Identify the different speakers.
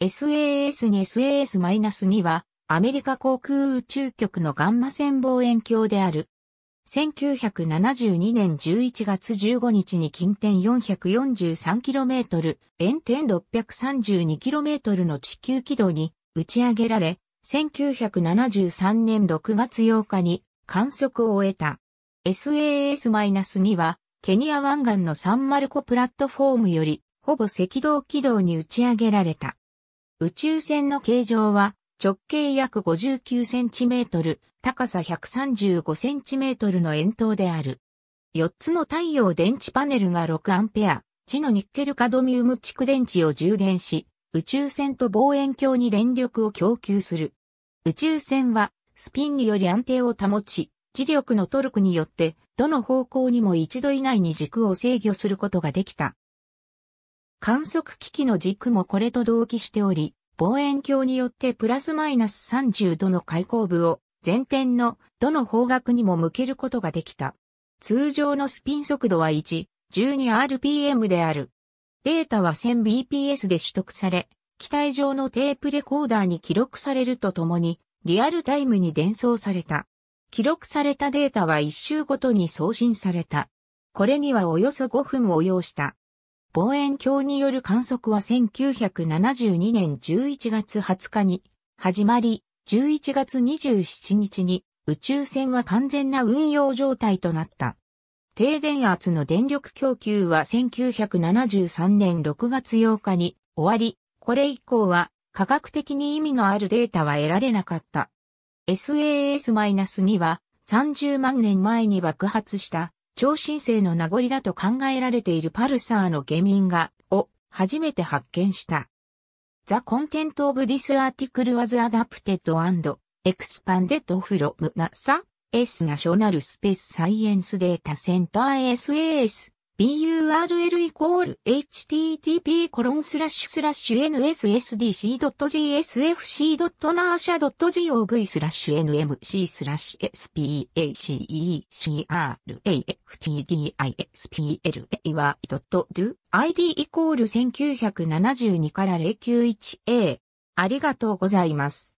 Speaker 1: SAS に SAS-2 は、アメリカ航空宇宙局のガンマ線望遠鏡である。1972年11月15日に近点 443km、遠点 632km の地球軌道に打ち上げられ、1973年6月8日に観測を終えた。SAS-2 は、ケニア湾岸のサンマルコプラットフォームより、ほぼ赤道軌道に打ち上げられた。宇宙船の形状は直径約 59cm、高さ 135cm の円筒である。4つの太陽電池パネルが 6A、地のニッケルカドミウム蓄電池を充電し、宇宙船と望遠鏡に電力を供給する。宇宙船はスピンにより安定を保ち、磁力のトルクによってどの方向にも一度以内に軸を制御することができた。観測機器の軸もこれと同期しており、望遠鏡によってプラスマイナス30度の開口部を前転のどの方角にも向けることができた。通常のスピン速度は1、12rpm である。データは 1000bps で取得され、機体上のテープレコーダーに記録されるとともに、リアルタイムに伝送された。記録されたデータは1週ごとに送信された。これにはおよそ5分を要した。望遠鏡による観測は1972年11月20日に始まり、11月27日に宇宙船は完全な運用状態となった。低電圧の電力供給は1973年6月8日に終わり、これ以降は科学的に意味のあるデータは得られなかった。SAS-2 は30万年前に爆発した超新星の名残だと考えられているパルサーの原因が、を初めて発見した。The content of this article was adapted and expanded from NASA S National Space Science Data Center SAS burl イコール http://nssdc.gsfc.narsha.gov スラッシュ nmc スラッシュ spacecarafdispla.do.id イコール1972から 091a ありがとうございます。